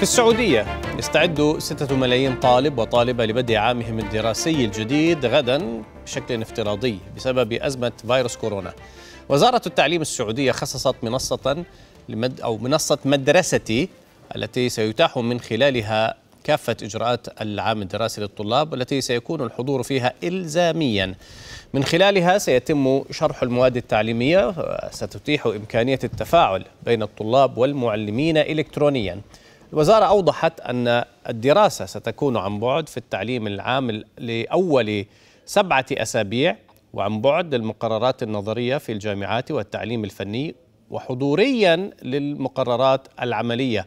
في السعودية يستعد ستة ملايين طالب وطالبة لبدء عامهم الدراسي الجديد غدا بشكل افتراضي بسبب أزمة فيروس كورونا وزارة التعليم السعودية خصصت منصة لمد أو منصة مدرستي التي سيتاح من خلالها كافة إجراءات العام الدراسي للطلاب والتي سيكون الحضور فيها إلزاميا من خلالها سيتم شرح المواد التعليمية ستتيح إمكانية التفاعل بين الطلاب والمعلمين إلكترونيا الوزارة أوضحت أن الدراسة ستكون عن بعد في التعليم العام لأول سبعة أسابيع وعن بعد للمقررات النظرية في الجامعات والتعليم الفني وحضوريا للمقررات العملية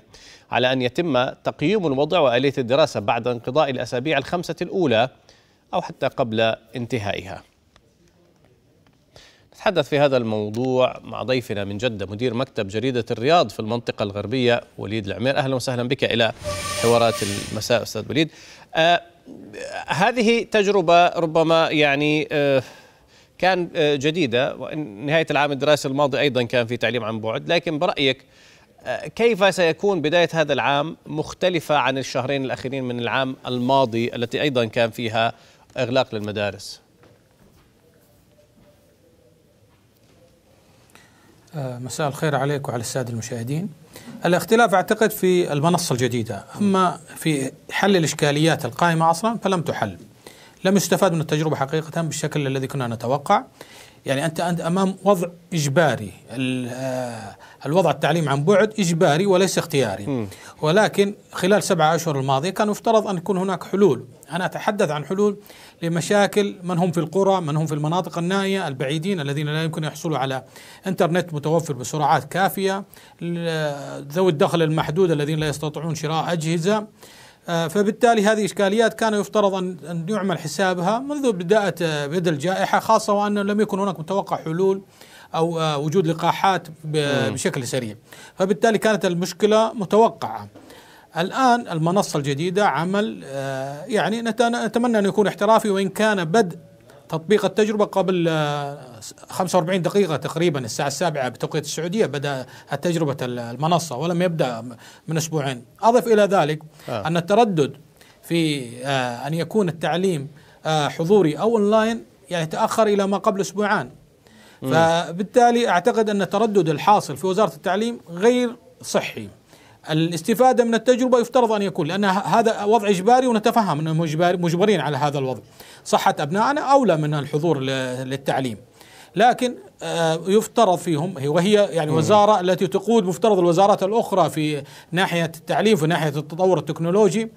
على أن يتم تقييم الوضع وآلية الدراسة بعد انقضاء الأسابيع الخمسة الأولى أو حتى قبل انتهائها نتحدث في هذا الموضوع مع ضيفنا من جدة مدير مكتب جريدة الرياض في المنطقة الغربية وليد العمير أهلا وسهلا بك إلى حوارات المساء أستاذ وليد آه هذه تجربة ربما يعني آه كان آه جديدة وإن نهاية العام الدراسي الماضي أيضا كان في تعليم عن بعد لكن برأيك آه، كيف سيكون بداية هذا العام مختلفة عن الشهرين الأخيرين من العام الماضي التي أيضا كان فيها إغلاق للمدارس؟ مساء الخير عليك وعلى السادة المشاهدين الاختلاف أعتقد في المنصة الجديدة أما في حل الإشكاليات القائمة أصلا فلم تحل لم يستفاد من التجربة حقيقة بالشكل الذي كنا نتوقع يعني أنت أمام وضع إجباري آه، الوضع التعليم عن بعد إجباري وليس اختياري ولكن خلال سبعة أشهر الماضية كان يفترض أن يكون هناك حلول أنا أتحدث عن حلول لمشاكل من هم في القرى من هم في المناطق النائية البعيدين الذين لا يمكن يحصلوا على إنترنت متوفر بسرعات كافية ذوي الدخل المحدود الذين لا يستطيعون شراء أجهزة آه، فبالتالي هذه إشكاليات كان يفترض أن يعمل حسابها منذ بداية آه، بدء الجائحة خاصة وأن لم يكن هناك متوقع حلول أو آه، وجود لقاحات بشكل سريع فبالتالي كانت المشكلة متوقعة الآن المنصة الجديدة عمل آه، يعني نتمنى أن يكون احترافي وإن كان بدء تطبيق التجربة قبل 45 آه، دقيقة تقريبا الساعة السابعة بتوقيت السعودية بدأ تجربة المنصة ولم يبدأ من أسبوعين أضف إلى ذلك آه. أن التردد في آه، أن يكون التعليم حضوري أو أونلاين يعني تأخر إلى ما قبل أسبوعان فبالتالي أعتقد أن التردد الحاصل في وزارة التعليم غير صحي الاستفادة من التجربة يفترض أن يكون لأن هذا وضع إجباري ونتفهم أنهم مجبرين على هذا الوضع صحة أبنائنا أولى من الحضور للتعليم لكن آه، يفترض فيهم وهي يعني وزارة التي تقود مفترض الوزارات الأخرى في ناحية التعليم في ناحية التطور التكنولوجي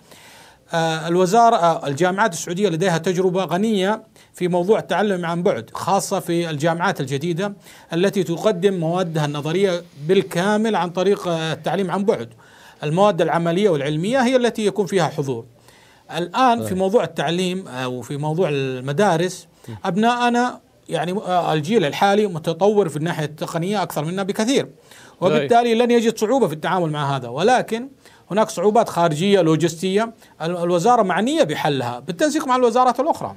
آه، الوزارة آه، الجامعات السعودية لديها تجربة غنية في موضوع التعلم عن بعد خاصة في الجامعات الجديدة التي تقدم موادها النظرية بالكامل عن طريق آه، التعليم عن بعد المواد العملية والعلمية هي التي يكون فيها حضور الآن في موضوع التعليم أو في موضوع المدارس أبناءنا يعني الجيل الحالي متطور في الناحية التقنية أكثر منا بكثير وبالتالي لن يجد صعوبة في التعامل مع هذا ولكن هناك صعوبات خارجية لوجستية الوزارة معنية بحلها بالتنسيق مع الوزارات الأخرى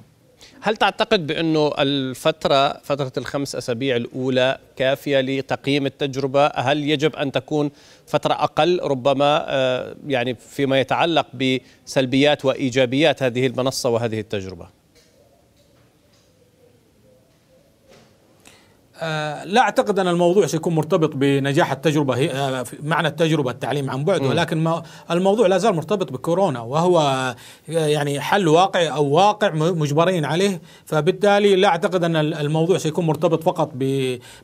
هل تعتقد بأنه الفترة فترة الخمس أسابيع الأولى كافية لتقييم التجربة هل يجب أن تكون فترة أقل ربما آه، يعني فيما يتعلق بسلبيات وإيجابيات هذه المنصة وهذه التجربة آه، لا اعتقد ان الموضوع سيكون مرتبط بنجاح التجربه هي آه، معنى التجربه التعليم عن بعد ولكن ما الموضوع لا زال مرتبط بكورونا وهو آه، يعني حل واقعي او واقع مجبرين عليه فبالتالي لا اعتقد ان الموضوع سيكون مرتبط فقط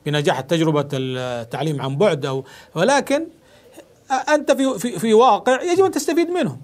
بنجاح تجربه التعليم عن بعد او ولكن انت في في, في واقع يجب ان تستفيد منه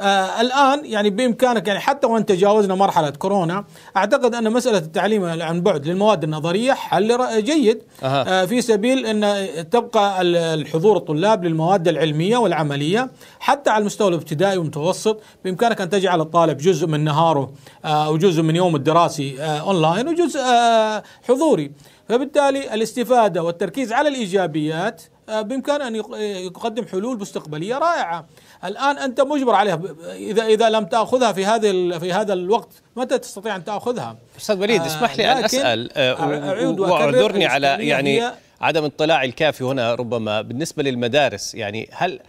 آه الان يعني بامكانك يعني حتى وان تجاوزنا مرحله كورونا اعتقد ان مساله التعليم عن بعد للمواد النظريه حل جيد آه في سبيل ان تبقى الحضور الطلاب للمواد العلميه والعمليه حتى على المستوى الابتدائي والمتوسط بامكانك ان تجعل الطالب جزء من نهاره او آه جزء من يوم الدراسي آه اونلاين وجزء آه حضوري فبالتالي الاستفاده والتركيز على الايجابيات آه، بامكانه ان يقدم حلول مستقبليه رائعه الان انت مجبر عليها اذا اذا لم تاخذها في هذه في هذا الوقت متى تستطيع ان تاخذها استاذ وليد آه، اسمح لي ان اسال آه، واعذرني على يعني عدم اطلاعي الكافي هنا ربما بالنسبه للمدارس يعني هل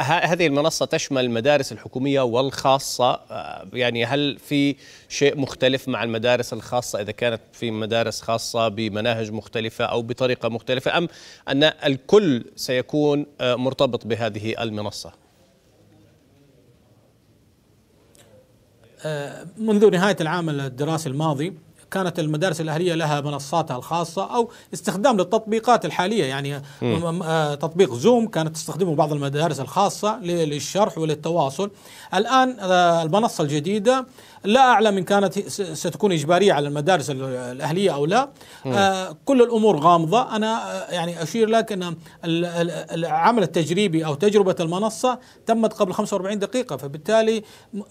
هذه المنصة تشمل المدارس الحكومية والخاصة آه، يعني هل في شيء مختلف مع المدارس الخاصة إذا كانت في مدارس خاصة بمناهج مختلفة أو بطريقة مختلفة أم أن الكل سيكون آه، مرتبط بهذه المنصة آه، منذ نهاية العام الدراسي الماضي كانت المدارس الاهليه لها منصاتها الخاصه او استخدام للتطبيقات الحاليه يعني م. آه، تطبيق زوم كانت تستخدمه بعض المدارس الخاصه للشرح وللتواصل الان آه، المنصه الجديده لا أعلم إن كانت ستكون إجبارية على المدارس الأهلية أو لا آه كل الأمور غامضة أنا آه، يعني أشير لك أن العمل التجريبي أو تجربة المنصة تمت قبل 45 دقيقة فبالتالي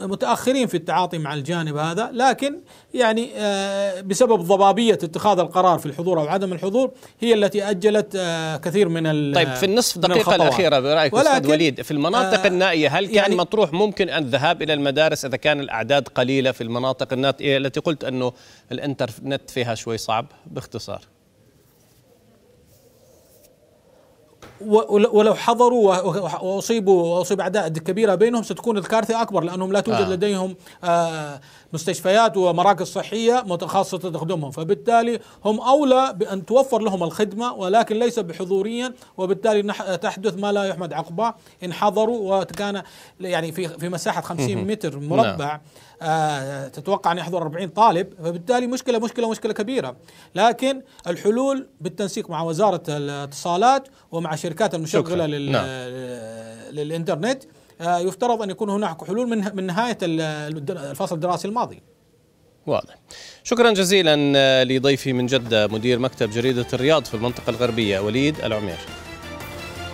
متأخرين في التعاطي مع الجانب هذا لكن يعني آه بسبب ضبابية اتخاذ القرار في الحضور أو عدم الحضور هي التي أجلت آه كثير من طيب في النصف دقيقة الأخيرة برأيك أستاذ وليد في المناطق آه، النائية هل كان يعني مطروح ممكن أن الذهاب إلى المدارس إذا كان الأعداد قليلة قليله في المناطق التي قلت انه الانترنت فيها شوي صعب باختصار ولو حضروا واصيبوا واصيب اعداد كبيره بينهم ستكون الكارثه اكبر لانهم لا توجد آه. لديهم آه، مستشفيات ومراكز صحيه متخصصه تخدمهم فبالتالي هم اولى بان توفر لهم الخدمه ولكن ليس بحضوريا وبالتالي تحدث ما لا يحمد عقباه ان حضروا وكان يعني في في مساحه 50 متر نعم. مربع آه، تتوقع ان يحضر 40 طالب فبالتالي مشكله مشكله مشكله كبيره لكن الحلول بالتنسيق مع وزاره الاتصالات ومع شركة الشركات المشغله لل... نعم. للانترنت آه، يفترض ان يكون هناك حلول من من نهايه الفصل الدراسي الماضي. واضح. شكرا جزيلا آه، لضيفي من جده مدير مكتب جريده الرياض في المنطقه الغربيه وليد العمير.